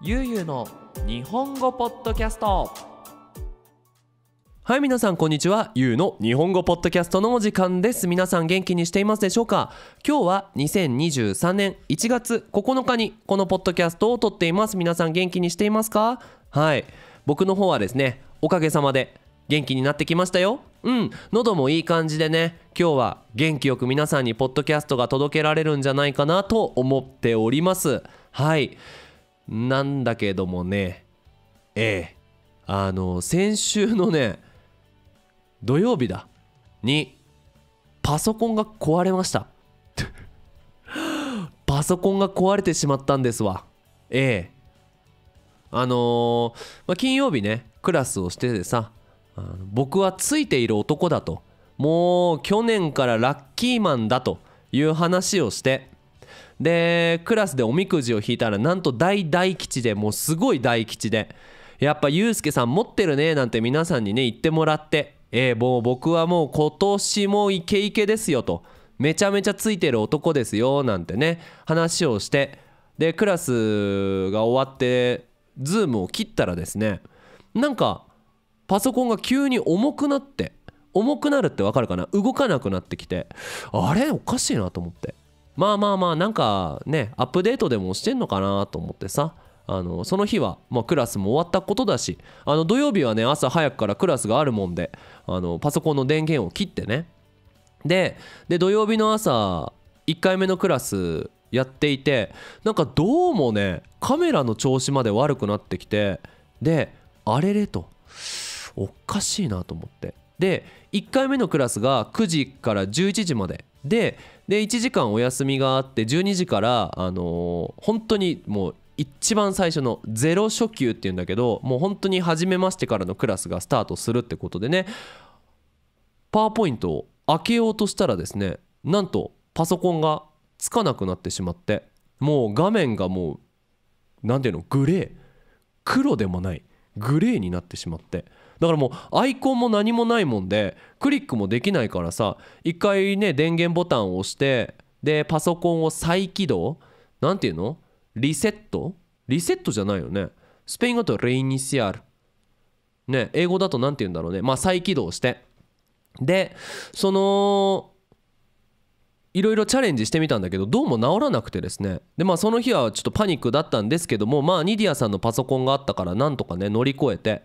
ゆうゆうの日本語ポッドキャストはい皆さんこんにちはゆうの日本語ポッドキャストのお時間です皆さん元気にしていますでしょうか今日は2023年1月9日にこのポッドキャストを撮っています皆さん元気にしていますかはい僕の方はですねおかげさまで元気になってきましたようん喉もいい感じでね今日は元気よく皆さんにポッドキャストが届けられるんじゃないかなと思っておりますはいなんだけどもね、ええ、あの、先週のね、土曜日だ、に、パソコンが壊れました。パソコンが壊れてしまったんですわ。ええ。あのー、まあ、金曜日ね、クラスをしててさ、僕はついている男だと、もう去年からラッキーマンだという話をして、でクラスでおみくじを引いたらなんと大大吉でもうすごい大吉でやっぱユうスケさん持ってるねなんて皆さんにね言ってもらってえー、もう僕はもう今年もイケイケですよとめちゃめちゃついてる男ですよなんてね話をしてでクラスが終わってズームを切ったらですねなんかパソコンが急に重くなって重くなるってわかるかな動かなくなってきてあれおかしいなと思ってまあまあまあなんかねアップデートでもしてんのかなと思ってさあのその日は、まあ、クラスも終わったことだしあの土曜日はね朝早くからクラスがあるもんであのパソコンの電源を切ってねでで土曜日の朝1回目のクラスやっていてなんかどうもねカメラの調子まで悪くなってきてであれれとおかしいなと思ってで1回目のクラスが9時から11時まででで1時間お休みがあって12時からあのー、本当にもう一番最初のゼロ初級っていうんだけどもう本当に初めましてからのクラスがスタートするってことでねパワーポイントを開けようとしたらですねなんとパソコンがつかなくなってしまってもう画面がもう何ていうのグレー黒でもないグレーになってしまって。だからもうアイコンも何もないもんでクリックもできないからさ一回ね電源ボタンを押してでパソコンを再起動なんていうのリセットリセットじゃないよねスペイン語だとレイニシアルね英語だと何て言うんだろうねまあ再起動してでそのいろいろチャレンジしてみたんだけどどうも治らなくてですねでまあその日はちょっとパニックだったんですけどもまあニディアさんのパソコンがあったからなんとかね乗り越えて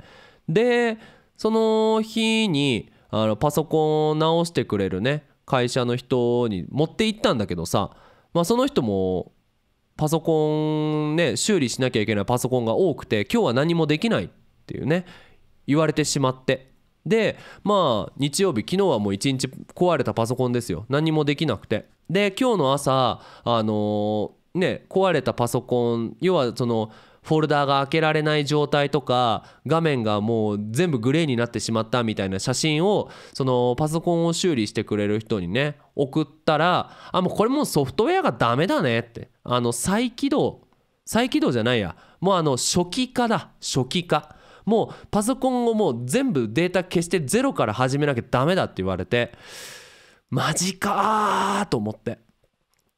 でその日にあのパソコンを直してくれるね会社の人に持って行ったんだけどさ、まあ、その人もパソコンね修理しなきゃいけないパソコンが多くて今日は何もできないっていうね言われてしまってでまあ日曜日昨日はもう一日壊れたパソコンですよ何もできなくてで今日の朝あのー、ね壊れたパソコン要はそのフォルダーが開けられない状態とか画面がもう全部グレーになってしまったみたいな写真をそのパソコンを修理してくれる人にね送ったらあもうこれもうソフトウェアがダメだねってあの再起動再起動じゃないやもうあの初期化だ初期化もうパソコンをもう全部データ消してゼロから始めなきゃダメだって言われてマジかーと思って。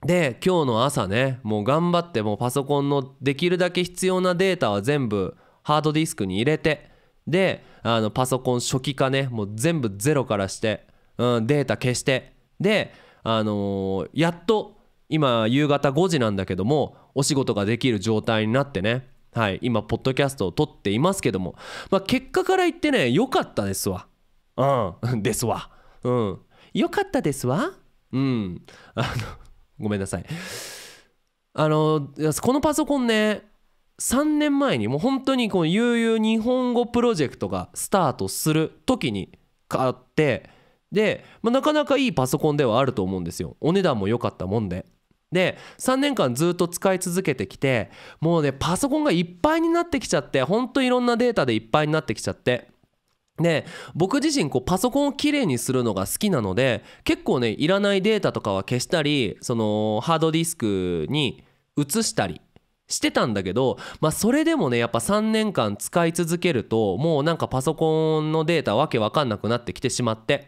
で今日の朝ねもう頑張ってもうパソコンのできるだけ必要なデータは全部ハードディスクに入れてであのパソコン初期化ねもう全部ゼロからして、うん、データ消してであのー、やっと今夕方5時なんだけどもお仕事ができる状態になってねはい今ポッドキャストを撮っていますけども、まあ、結果から言ってね良かったですわうん ですわうん良かったですわうんあのごめんなさいあのこのパソコンね3年前にもう本当にこの悠々日本語プロジェクトがスタートする時に買ってで、まあ、なかなかいいパソコンではあると思うんですよお値段も良かったもんでで3年間ずっと使い続けてきてもうねパソコンがいっぱいになってきちゃってほんといろんなデータでいっぱいになってきちゃってで僕自身こうパソコンをきれいにするのが好きなので結構ねいらないデータとかは消したりそのハードディスクに移したりしてたんだけど、まあ、それでもねやっぱ3年間使い続けるともうなんかパソコンのデータわけわかんなくなってきてしまって、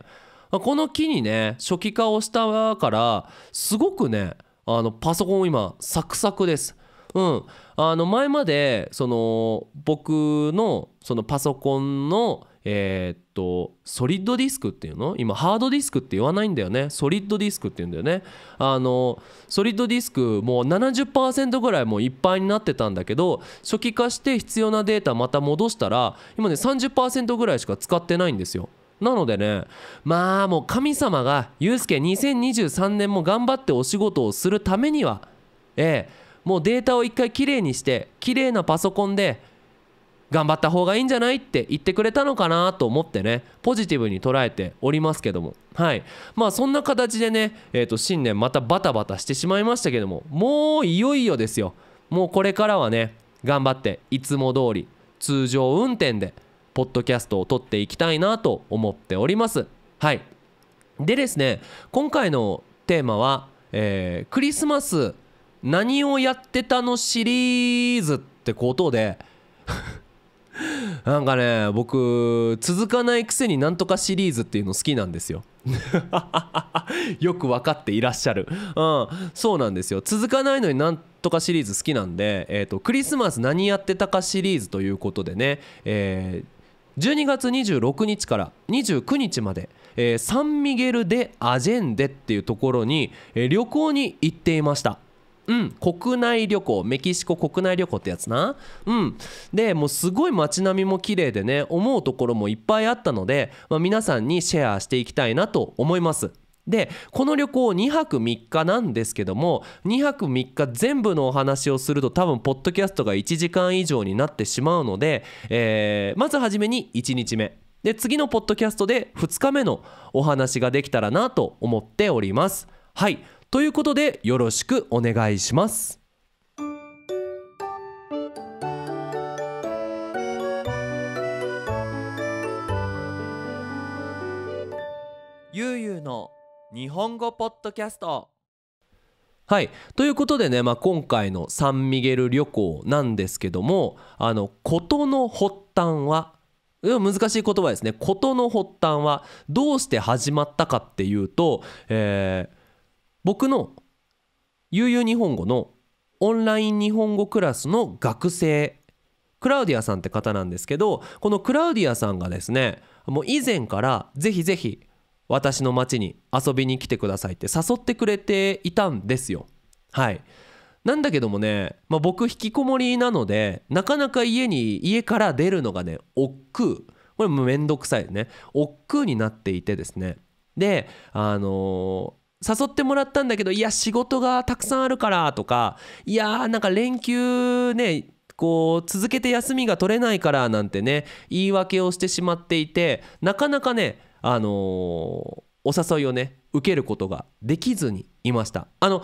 まあ、この機にね初期化をしたからすごくねあのパソコン今サクサクです。うん、あの前までその僕のそのパソコンのえー、っとソリッドディスクっていうの今ハードディスクって言わないんだよねソリッドディスクっていうんだよねあのソリッドディスクもう70%ぐらいもういっぱいになってたんだけど初期化して必要なデータまた戻したら今ね30%ぐらいしか使ってないんですよなのでねまあもう神様がユうスケ2023年も頑張ってお仕事をするためにはええもうデータを一回きれいにしてきれいなパソコンで頑張った方がいいんじゃないって言ってくれたのかなと思ってねポジティブに捉えておりますけどもはいまあそんな形でね、えと新年またバタバタしてしまいましたけどももういよいよですよもうこれからはね頑張っていつも通り通常運転でポッドキャストを撮っていきたいなと思っておりますはいでですね今回のテーマは、えクリスマス何をやってたのシリーズってことで なんかね僕続かないくせになんとかシリーズっていうの好きなんですよ よく分かっていらっしゃる、うん、そうなんですよ続かないのになんとかシリーズ好きなんで、えーと、クリスマス何やってたかシリーズということでね、えー、12月26日から29日まで、えー、サンミゲル・デ・アジェンデっていうところに、えー、旅行に行っていましたうん国内旅行メキシコ国内旅行ってやつなうんでもうすごい街並みも綺麗でね思うところもいっぱいあったので、まあ、皆さんにシェアしていきたいなと思いますでこの旅行2泊3日なんですけども2泊3日全部のお話をすると多分ポッドキャストが1時間以上になってしまうので、えー、まず初めに1日目で次のポッドキャストで2日目のお話ができたらなと思っております。はいということでよろしくお願いします。ゆうゆうの日本語ポッドキャストはいということでね、まあ、今回のサンミゲル旅行なんですけどもあの事の発端は難しい言葉ですね事の発端はどうして始まったかっていうと、えー、僕の悠々日本語のオンライン日本語クラスの学生クラウディアさんって方なんですけどこのクラウディアさんがですねもう以前からぜひぜひ私の町に遊びに来てくださいって誘ってくれていたんですよはいなんだけどもね、まあ、僕引きこもりなのでなかなか家に家から出るのがね億劫これもめんどくさいね億劫になっていてですねであのー誘ってもらったんだけどいや仕事がたくさんあるからとかいやーなんか連休ねこう続けて休みが取れないからなんてね言い訳をしてしまっていてなかなかねあのー、お誘いをね受けることができずにいましたあの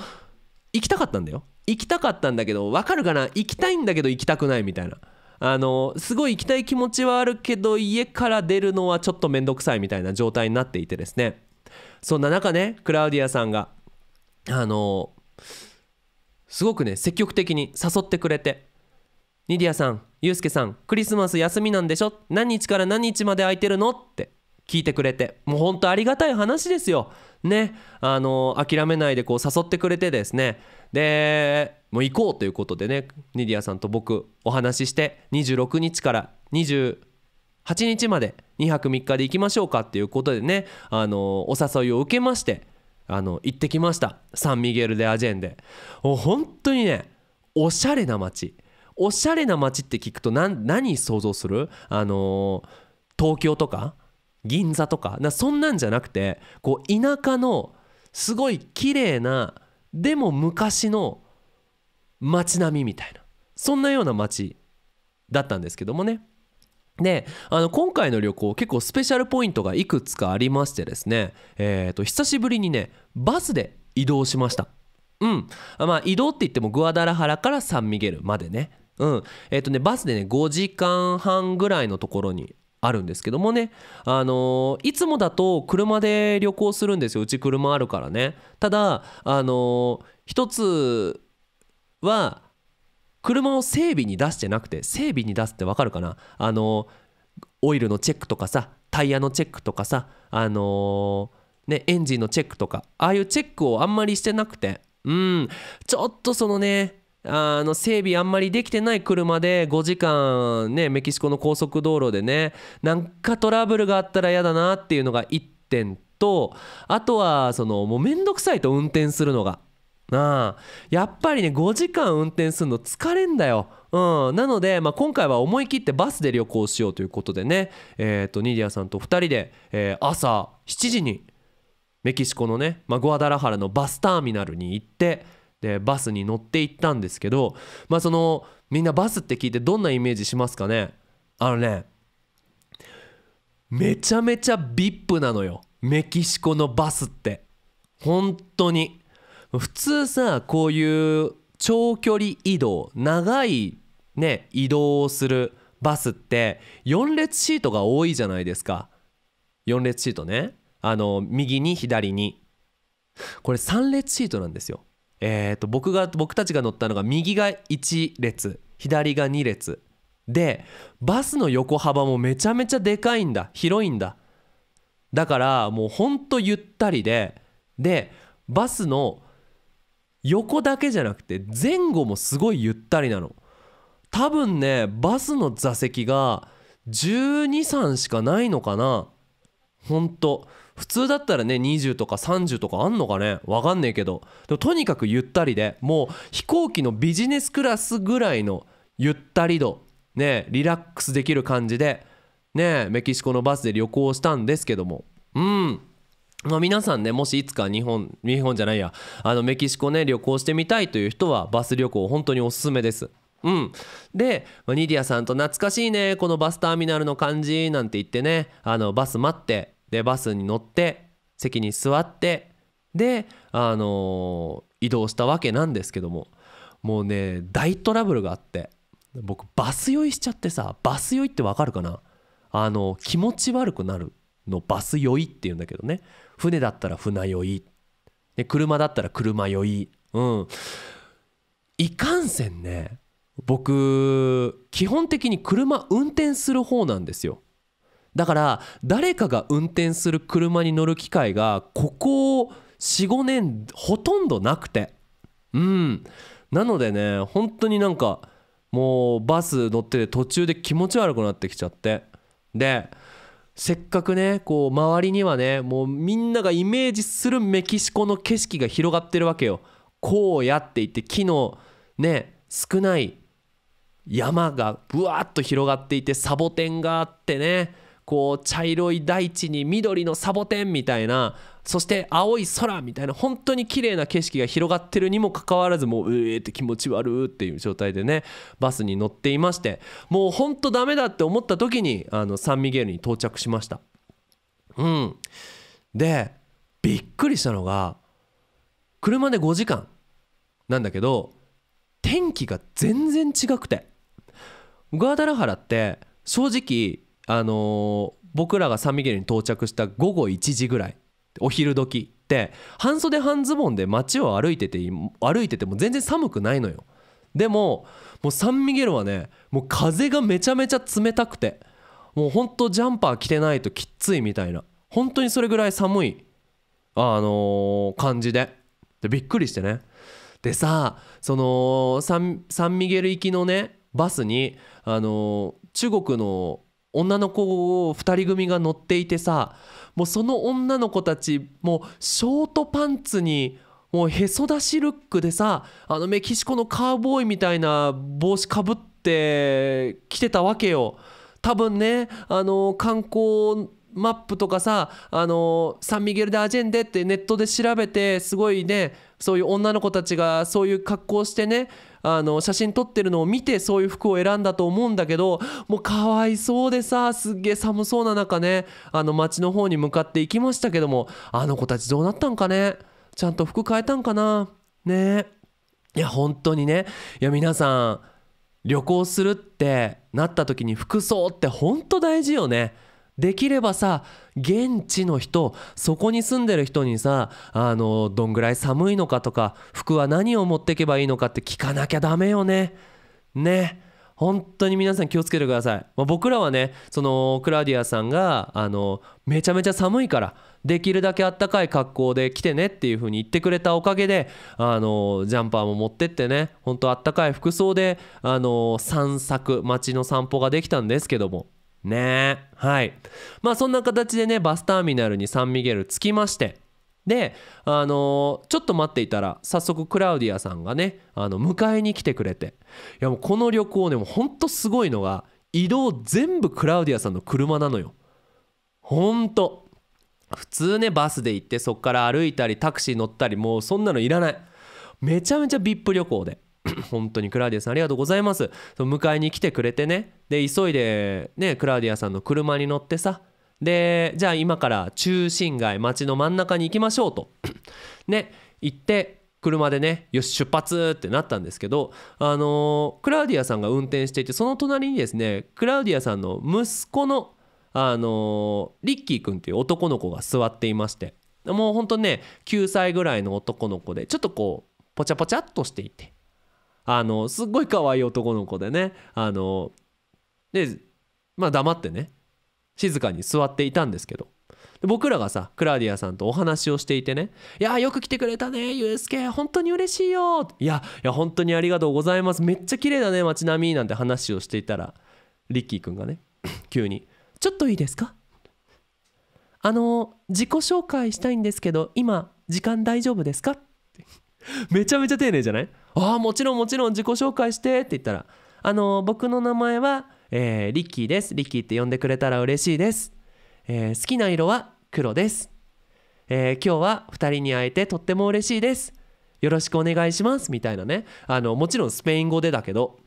行きたかったんだよ行きたかったんだけど分かるかな行きたいんだけど行きたくないみたいなあのすごい行きたい気持ちはあるけど家から出るのはちょっと面倒くさいみたいな状態になっていてですねそんな中ねクラウディアさんがあのすごくね積極的に誘ってくれて「ニディアさんユうスケさんクリスマス休みなんでしょ何日から何日まで空いてるの?」って聞いてくれてもうほんとありがたい話ですよ。ねあの諦めないでこう誘ってくれてですねでもう行こうということでねニディアさんと僕お話しして26日から2 0 8日まで2泊3日で行きましょうかっていうことでねあのお誘いを受けましてあの行ってきましたサンミゲル・デ・アジェンデもう本当にねおしゃれな街おしゃれな街って聞くと何想像するあの東京とか銀座とかそんなんじゃなくてこう田舎のすごい綺麗なでも昔の街並みみたいなそんなような街だったんですけどもねであの今回の旅行結構スペシャルポイントがいくつかありましてですね、えーと、久しぶりにねバスで移動しましたうんまあ移動って言ってもグアダラハラからサンミゲルまでねうんえっ、ー、とねバスでね5時間半ぐらいのところにあるんですけどもねあのー、いつもだと車で旅行するんですようち車あるからねただあのー、一つは車を整備に出してなくて整備に出すって分かるかなあのオイルのチェックとかさタイヤのチェックとかさあのー、ねエンジンのチェックとかああいうチェックをあんまりしてなくてうんちょっとそのねあの整備あんまりできてない車で5時間ねメキシコの高速道路でねなんかトラブルがあったら嫌だなっていうのが1点とあとはそのもうめんどくさいと運転するのが。あやっぱりね5時間運転するの疲れんだよ。うん、なので、まあ、今回は思い切ってバスで旅行しようということでね、えーと、ニディアさんと2人で、えー、朝7時にメキシコのねマグアダラハラのバスターミナルに行ってでバスに乗って行ったんですけど、まあ、そのみんなバスって聞いてどんなイメージしますかねあのねめちゃめちゃ VIP なのよメキシコのバスって本当に。普通さこういう長距離移動長いね移動をするバスって4列シートが多いじゃないですか4列シートねあの右に左にこれ3列シートなんですよえっ、ー、と僕が僕たちが乗ったのが右が1列左が2列でバスの横幅もめちゃめちゃでかいんだ広いんだだからもうほんとゆったりででバスの横だけじゃなくて前後もすごいゆったりなの多分ねバスの座席が123しかないのかなほんと普通だったらね20とか30とかあんのかねわかんねえけどでもとにかくゆったりでもう飛行機のビジネスクラスぐらいのゆったり度ねリラックスできる感じでねメキシコのバスで旅行したんですけどもうんまあ、皆さんねもしいつか日本日本じゃないやあのメキシコね旅行してみたいという人はバス旅行本当におすすめです。うん、でニディアさんと「懐かしいねこのバスターミナルの感じ」なんて言ってねあのバス待ってでバスに乗って席に座ってで、あのー、移動したわけなんですけどももうね大トラブルがあって僕バス酔いしちゃってさバス酔いってわかるかなあの気持ち悪くなるのバス酔いっていうんだけどね船だったら船酔いで車だったら車酔いうんいかんせんね僕基本的に車運転する方なんですよだから誰かが運転する車に乗る機会がここ45年ほとんどなくてうんなのでね本当になんかもうバス乗ってて途中で気持ち悪くなってきちゃってでせっかくねこう周りにはねもうみんながイメージするメキシコの景色が広がってるわけよ。こうやって言って木のね少ない山がぶわっと広がっていてサボテンがあってねこう茶色い大地に緑のサボテンみたいなそして青い空みたいな本当に綺麗な景色が広がってるにもかかわらずもううえーって気持ち悪いっていう状態でねバスに乗っていましてもうほんとダメだって思った時にあのサンミゲルに到着しましたうんでびっくりしたのが車で5時間なんだけど天気が全然違くてガーダラハラって正直あのー僕らがサンミゲルに到着した午後1時ぐらいお昼時って半袖半ズボンで街を歩いてて歩いてても全然寒くないのよでももうサンミゲルはねもう風がめちゃめちゃ冷たくてもうほんとジャンパー着てないときっついみたいな本当にそれぐらい寒いあのー、感じででびっくりしてねでさそのサンミゲル行きのねバスにあのー、中国の女の子を2人組が乗っていてさもうその女の子たちもうショートパンツにもうへそ出しルックでさあのメキシコのカウボーイみたいな帽子かぶって来てたわけよ。多分ねあの観光マップとかさあのサンミゲル・ダ・アジェンデってネットで調べてすごいねそういう女の子たちがそういう格好をしてねあの写真撮ってるのを見てそういう服を選んだと思うんだけどもうかわいそうでさすっげえ寒そうな中ねあの街の方に向かって行きましたけどもあの子たちどうなったんかねちゃんと服変えたんかなねいや本当にねいや皆さん旅行するってなった時に服装ってほんと大事よね。できればさ現地の人そこに住んでる人にさあのどんぐらい寒いのかとか服は何を持っていけばいいのかって聞かなきゃダメよね。ね。本当に皆さん気をつけてください、まあ、僕らはねそのクラウディアさんがあのめちゃめちゃ寒いからできるだけあったかい格好で来てねっていう風に言ってくれたおかげであのジャンパーも持ってってね本当あったかい服装であの散策街の散歩ができたんですけどもねはいまあそんな形でねバスターミナルにサンミゲル着きましてであのー、ちょっと待っていたら早速クラウディアさんがねあの迎えに来てくれていやもうこの旅行ねもほんとすごいのが移動全部クラウディアさんの車なのよほんと普通ねバスで行ってそっから歩いたりタクシー乗ったりもうそんなのいらないめちゃめちゃ VIP 旅行で 本当にクラウディアさんありがとうございます迎えに来てくれてねで急いでねクラウディアさんの車に乗ってさでじゃあ今から中心街街の真ん中に行きましょうと ね行って車でねよし出発ってなったんですけどあのー、クラウディアさんが運転していてその隣にですねクラウディアさんの息子のあのー、リッキー君っていう男の子が座っていましてもうほんとね9歳ぐらいの男の子でちょっとこうぽちゃぽちゃっとしていてあのすっごい可愛い男の子でねあのでまあ黙ってね静かに座っていたんですけど僕らがさクラウディアさんとお話をしていてね「いやよく来てくれたねースケ本当に嬉しいよ」いや「いや本当にありがとうございますめっちゃ綺麗だね街並み」なんて話をしていたらリッキーくんがね 急に「ちょっといいですか?」あの自己紹介したいんですけど今時間大丈夫ですか?」ってめちゃめちゃ丁寧じゃないああ、もちろんもちろん自己紹介してって言ったら、あのー、僕の名前は、えー、リッキーです。リッキーって呼んでくれたら嬉しいです。えー、好きな色は黒です。え今日は2人に会えてとっても嬉しいです。よろしくお願いします。みたいなね。あの、もちろんスペイン語でだけど、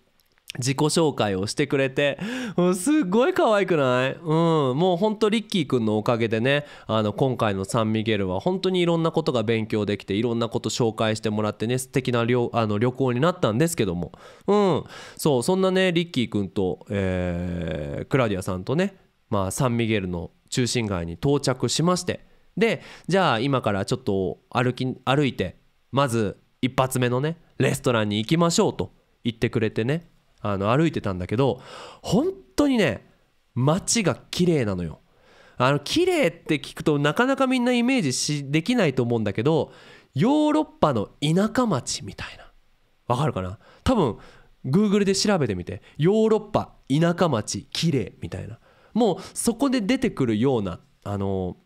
自己紹介をしてくれて、うん、すごい可愛くないうんもうほんとリッキーくんのおかげでねあの今回のサンミゲルは本当にいろんなことが勉強できていろんなこと紹介してもらってね素敵なりょあ旅行になったんですけどもうんそうそんなねリッキーくんと、えー、クラディアさんとね、まあ、サンミゲルの中心街に到着しましてでじゃあ今からちょっと歩き歩いてまず一発目のねレストランに行きましょうと言ってくれてねあの歩いてたんだけど本当にね街が綺麗なのよ。あの綺麗って聞くとなかなかみんなイメージしできないと思うんだけどヨーロッパの田舎町みたいなわかるかな多分 Google で調べてみてヨーロッパ田舎町綺麗みたいなもうそこで出てくるようなあの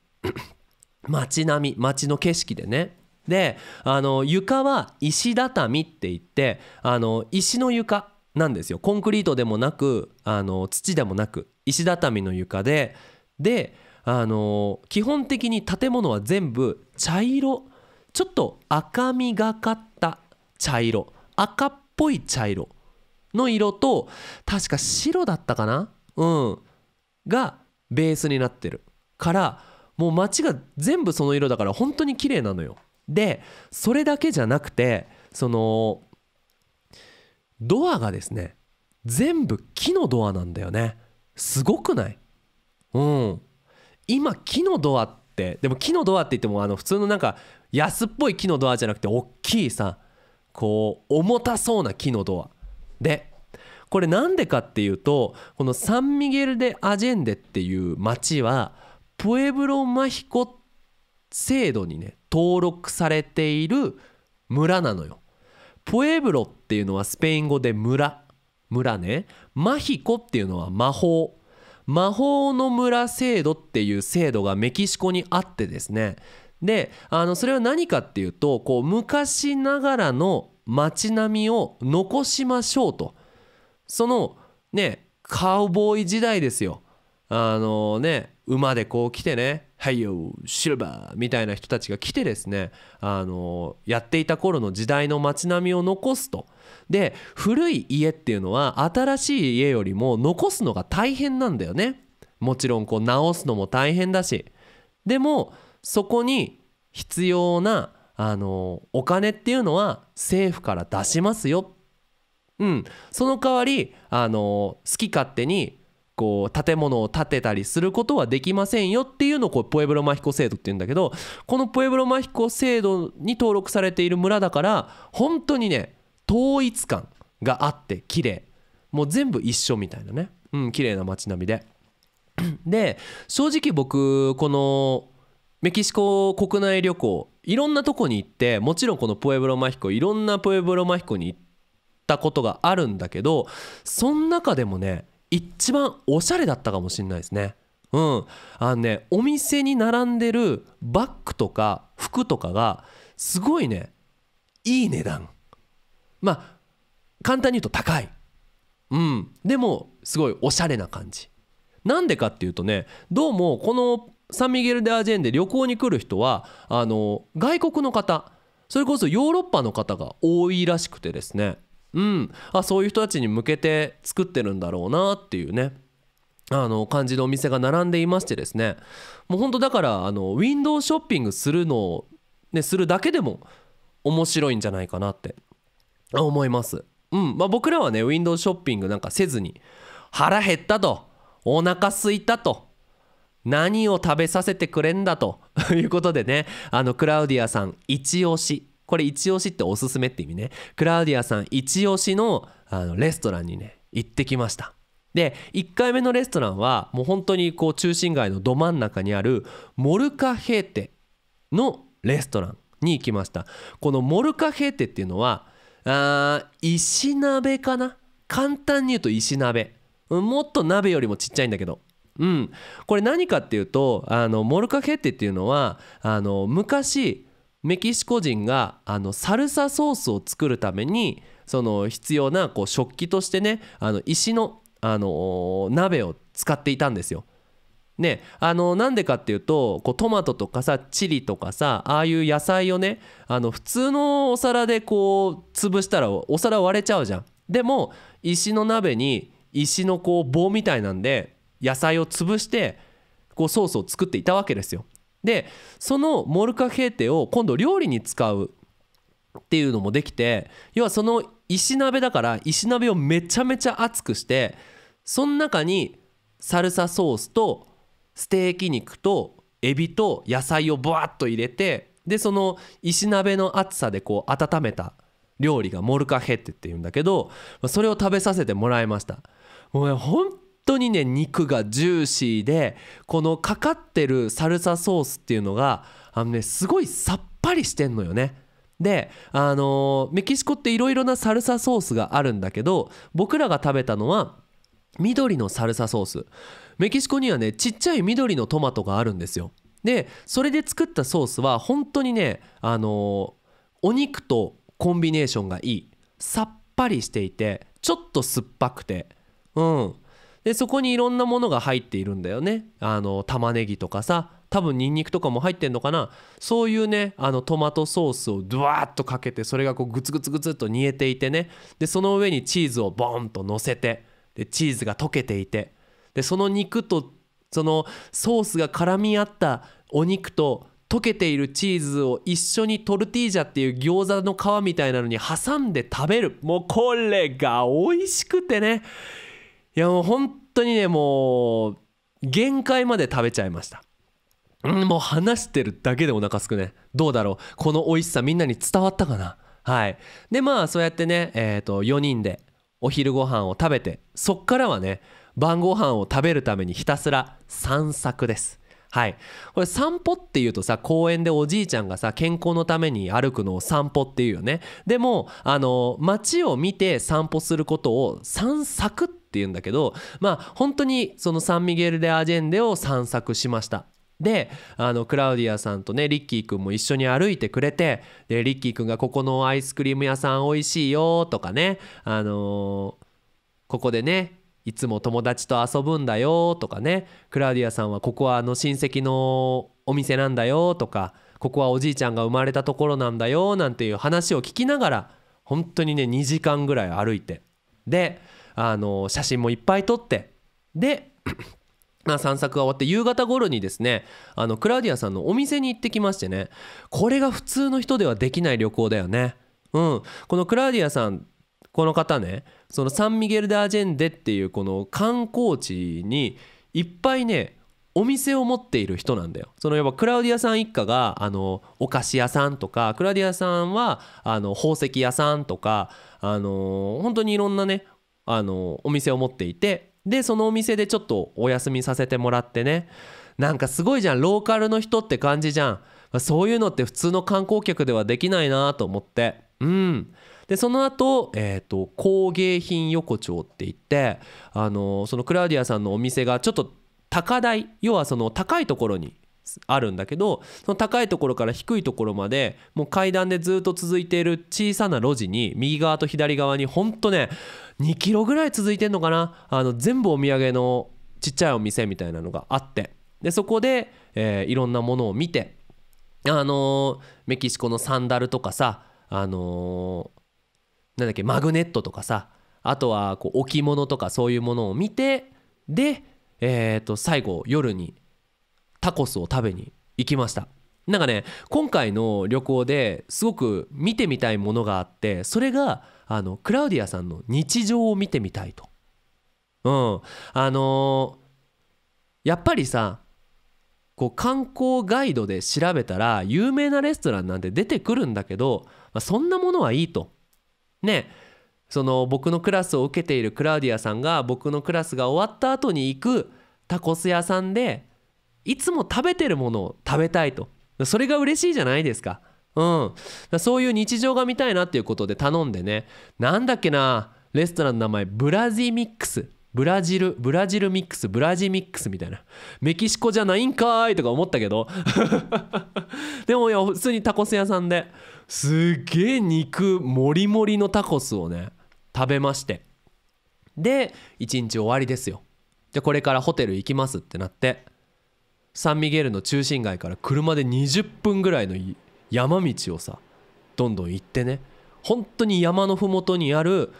街並み街の景色でねであの床は石畳って言ってあの石の床なんですよコンクリートでもなくあの土でもなく石畳の床でであの基本的に建物は全部茶色ちょっと赤みがかった茶色赤っぽい茶色の色と確か白だったかなうんがベースになってるからもう街が全部その色だから本当に綺麗なのよ。でそれだけじゃなくてそのドアがですね全部木のドアなんだよねすごくないうん今木のドアってでも木のドアって言ってもあの普通のなんか安っぽい木のドアじゃなくておっきいさこう重たそうな木のドアでこれなんでかっていうとこのサンミゲル・デ・アジェンデっていう町はプエブロ・マヒコ制度にね登録されている村なのよ。プエブロっていうのはスペイン語で村村ねマヒコっていうのは魔法魔法の村制度っていう制度がメキシコにあってですねであのそれは何かっていうとこう昔ながらの街並みを残しましょうとそのねカウボーイ時代ですよあのね馬でこう来てねはいよシルバーみたいな人たちが来てですねあのやっていた頃の時代の街並みを残すとで古い家っていうのは新しい家よりも残すのが大変なんだよねもちろんこう直すのも大変だしでもそこに必要なあのお金っていうのは政府から出しますようんその代わりあの好き勝手にこう建物を建てたりすることはできませんよっていうのをこうポエブロマヒコ制度っていうんだけどこのポエブロマヒコ制度に登録されている村だから本当にね統一感があって綺麗もう全部一緒みたいなねうん綺麗な街並みで。で正直僕このメキシコ国内旅行いろんなとこに行ってもちろんこのポエブロマヒコいろんなポエブロマヒコに行ったことがあるんだけどその中でもね一番おしゃれだったかもしれないですね。うん、あのねお店に並んでるバッグとか服とかがすごいねいい値段まあ簡単に言うと高いうんでもすごいおしゃれな感じなんでかっていうとねどうもこのサンミゲル・デ・アジェンで旅行に来る人はあの外国の方それこそヨーロッパの方が多いらしくてですねうん、あそういう人たちに向けて作ってるんだろうなっていうねあの感じのお店が並んでいましてですねもうほんとだからあのウィンドウショッピングするのを、ね、するだけでも面白いんじゃないかなって思います。うんまあ、僕らはねウィンドウショッピングなんかせずに腹減ったとお腹空いたと何を食べさせてくれんだと いうことでねあのクラウディアさん一押しこれ一押しっておすすめって意味ねクラウディアさん一押しのあのレストランにね行ってきましたで1回目のレストランはもう本当にこう中心街のど真ん中にあるモルカヘーテのレストランに行きましたこのモルカヘーテっていうのはあ石鍋かな簡単に言うと石鍋もっと鍋よりもちっちゃいんだけどうんこれ何かっていうとあのモルカヘーテっていうのはあの昔メキシコ人があのサルサソースを作るためにその必要なこう食器としてねあの石の、あの鍋を使っていたんですよ。ね、あのなんでかっていうとこうトマトとかさチリとかさああいう野菜をねあの普通のお皿でこう潰したらお皿割れちゃうじゃん。でも石の鍋に石のこう棒みたいなんで野菜を潰してこうソースを作っていたわけですよ。でそのモルカヘーテを今度料理に使うっていうのもできて要はその石鍋だから石鍋をめちゃめちゃ熱くしてその中にサルサソースとステーキ肉とエビと野菜をブワッと入れてでその石鍋の熱さでこう温めた料理がモルカヘッテっていうんだけどそれを食べさせてもらいましたもうね本当にね肉がジューシーでこのかかってるサルサソースっていうのがあのねすごいさっぱりしてんのよね。であのー、メキシコっていろいろなサルサソースがあるんだけど僕らが食べたのは緑のサルサソースメキシコにはねちっちゃい緑のトマトがあるんですよでそれで作ったソースは本当にねあのー、お肉とコンビネーションがいいさっぱりしていてちょっと酸っぱくてうんでそこにいろんなものが入っているんだよねあの玉ねぎとかさ多分ニンニクとかも入ってんのかなそういうねあのトマトソースをドワーッとかけてそれがこうグツグツグツッと煮えていてねでその上にチーズをボンと乗せてでチーズが溶けていてでその肉とそのソースが絡み合ったお肉と溶けているチーズを一緒にトルティージャっていう餃子の皮みたいなのに挟んで食べるもうこれが美味しくてねいやもう本当にねもう限界まで食べちゃいましたうんもう話してるだけでお腹すくねどうだろうこの美味しさみんなに伝わったかなはいでまあそうやってねえー、と4人でお昼ご飯を食べてそっからはね晩ご飯を食べるためにひたすら散策ですはい、これ散歩っていうとさ公園でおじいちゃんがさ健康のために歩くのを散歩っていうよねでもあの街を見て散歩することを散策っていうんだけどまあ本当にそのサンミゲル・デ・アジェンデを散策しましたであのクラウディアさんとねリッキーくんも一緒に歩いてくれてでリッキーくんが「ここのアイスクリーム屋さんおいしいよ」とかねあのー、ここでねいつも友達と遊ぶんだよとかねクラウディアさんはここはあの親戚のお店なんだよとかここはおじいちゃんが生まれたところなんだよなんていう話を聞きながら本当にね2時間ぐらい歩いてであの写真もいっぱい撮ってで 散策が終わって夕方頃にですねあのクラウディアさんのお店に行ってきましてねこれが普通の人ではできない旅行だよね。うん、このクラウディアさんこの方ねそのサンミゲル・ダ・アジェンデっていうこの観光地にいっぱいねお店を持っている人なんだよそのやっぱクラウディアさん一家があのお菓子屋さんとかクラウディアさんはあの宝石屋さんとかあの本当にいろんなねあのお店を持っていてでそのお店でちょっとお休みさせてもらってねなんかすごいじゃんローカルの人って感じじゃんそういうのって普通の観光客ではできないなと思ってうんでその後、えーと、工芸品横丁って言ってあのそのクラウディアさんのお店がちょっと高台要はその高いところにあるんだけどその高いところから低いところまでもう階段でずっと続いている小さな路地に右側と左側にほんとね2キロぐらい続いてんのかなあの全部お土産のちっちゃいお店みたいなのがあってでそこで、えー、いろんなものを見てあのー、メキシコのサンダルとかさあのーなんだっけマグネットとかさあとはこう置物とかそういうものを見てで、えっと最後夜にタコスを食べに行きましたなんかね今回の旅行ですごく見てみたいものがあってそれがあのクラウディアさんの日常を見てみたいと。うんあのやっぱりさこう観光ガイドで調べたら有名なレストランなんて出てくるんだけど、まあ、そんなものはいいとねその僕のクラスを受けているクラウディアさんが僕のクラスが終わった後に行くタコス屋さんでいつも食べてるものを食べたいとそれが嬉しいじゃないですかうんそういう日常が見たいなっていうことで頼んでねなんだっけなレストランの名前ブラジミックスブラジルブラジルミックスブラジミックスみたいなメキシコじゃないんかーいとか思ったけど でもいや普通にタコス屋さんですげえ肉もりもりのタコスをね食べましてで一日終わりですよでこれからホテル行きますってなってサンミゲルの中心街から車で20分ぐらいの山道をさどんどん行ってね本当に山の麓にある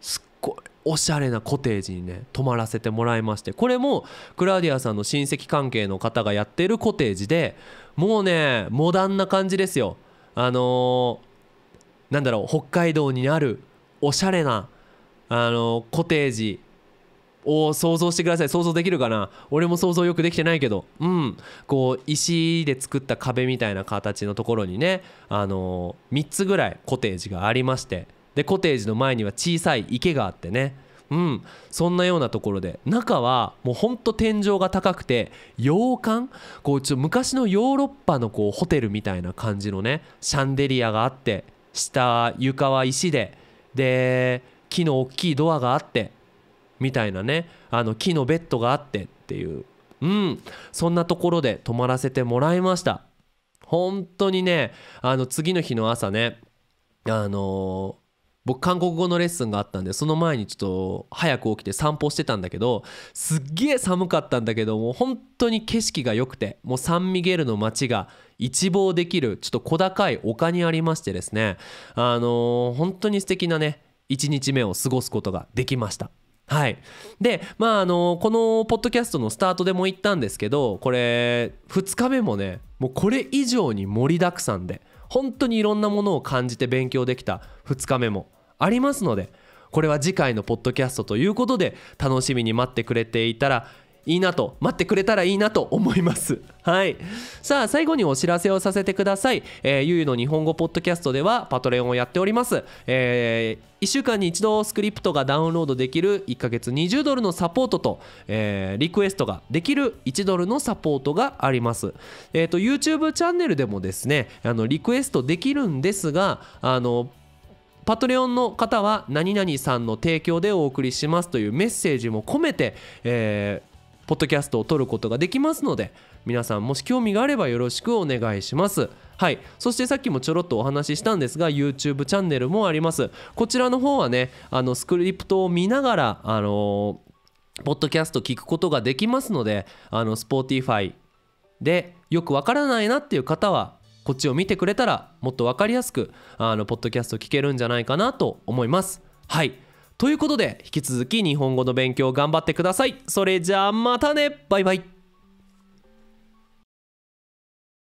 すっごいおしゃれなコテージにね泊まらせてもらいましてこれもクラウディアさんの親戚関係の方がやってるコテージでもうねモダンな感じですよあのー、なんだろう北海道にあるおしゃれな、あのー、コテージを想像してください想像できるかな俺も想像よくできてないけどうんこう石で作った壁みたいな形のところにね、あのー、3つぐらいコテージがありましてでコテージの前には小さい池があってねうんそんなようなところで中はもうほんと天井が高くて洋館こうちょ昔のヨーロッパのこうホテルみたいな感じのねシャンデリアがあって下床は石でで木の大きいドアがあってみたいなねあの木のベッドがあってっていううんそんなところで泊まらせてもらいました本当にねあの次の日の朝ねあの僕韓国語のレッスンがあったんでその前にちょっと早く起きて散歩してたんだけどすっげえ寒かったんだけども本当に景色が良くてもうサンミゲルの街が一望できるちょっと小高い丘にありましてですねあのー、本当に素敵なね1日目を過ごすことができました。はい、でまああのこのポッドキャストのスタートでも言ったんですけどこれ2日目もねもうこれ以上に盛りだくさんで本当にいろんなものを感じて勉強できた2日目もありますのでこれは次回のポッドキャストということで楽しみに待ってくれていたらいいなと待ってくれたらいいなと思います はいさあ最後にお知らせをさせてください、えー、ゆうゆの日本語ポッドキャストではパトレオンをやっております、えー、1週間に1度スクリプトがダウンロードできる1ヶ月20ドルのサポートと、えー、リクエストができる1ドルのサポートがあります、えーと、と YouTube チャンネルでもですねあのリクエストできるんですがあのパトレオンの方は何々さんの提供でお送りしますというメッセージも込めて、えー、ポッドキャストを撮ることができますので皆さんもし興味があればよろしくお願いします。はい、そしてさっきもちょろっとお話ししたんですが YouTube チャンネルもありますこちらの方はねあのスクリプトを見ながらあのー、ポッドキャスト聞くことができますのであの Spotify でよくわからないなっていう方はこっちを見てくれたらもっと分かりやすくあのポッドキャスト聞けるんじゃないかなと思います。はいということで引き続き日本語の勉強頑張ってください。それじゃあまたねバイバイ